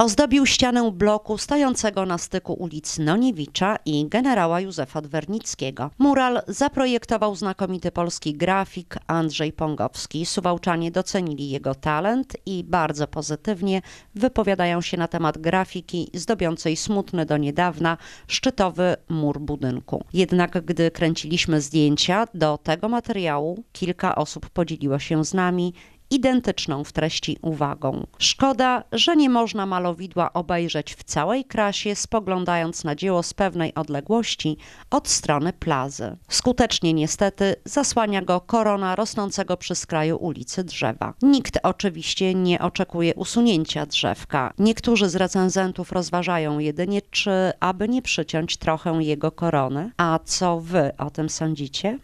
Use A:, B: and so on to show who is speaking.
A: Ozdobił ścianę bloku stojącego na styku ulic Noniewicza i generała Józefa Dwernickiego. Mural zaprojektował znakomity polski grafik Andrzej Pongowski. Suwałczanie docenili jego talent i bardzo pozytywnie wypowiadają się na temat grafiki zdobiącej smutny do niedawna szczytowy mur budynku. Jednak gdy kręciliśmy zdjęcia do tego materiału, kilka osób podzieliło się z nami identyczną w treści uwagą. Szkoda, że nie można malowidła obejrzeć w całej krasie, spoglądając na dzieło z pewnej odległości od strony plazy. Skutecznie niestety zasłania go korona rosnącego przy skraju ulicy drzewa. Nikt oczywiście nie oczekuje usunięcia drzewka. Niektórzy z recenzentów rozważają jedynie, czy aby nie przyciąć trochę jego korony. A co wy o tym sądzicie?